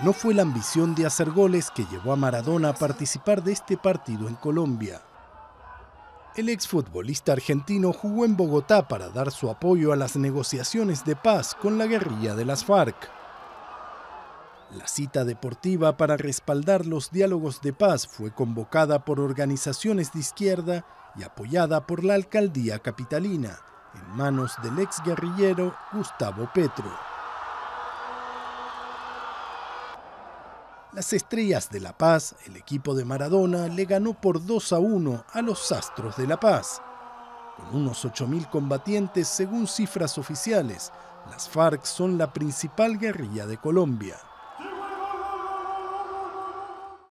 No fue la ambición de hacer goles que llevó a Maradona a participar de este partido en Colombia. El exfutbolista argentino jugó en Bogotá para dar su apoyo a las negociaciones de paz con la guerrilla de las FARC. La cita deportiva para respaldar los diálogos de paz fue convocada por organizaciones de izquierda y apoyada por la alcaldía capitalina, en manos del exguerrillero Gustavo Petro. Las Estrellas de La Paz, el equipo de Maradona, le ganó por 2 a 1 a los Astros de La Paz. Con unos 8.000 combatientes según cifras oficiales, las FARC son la principal guerrilla de Colombia.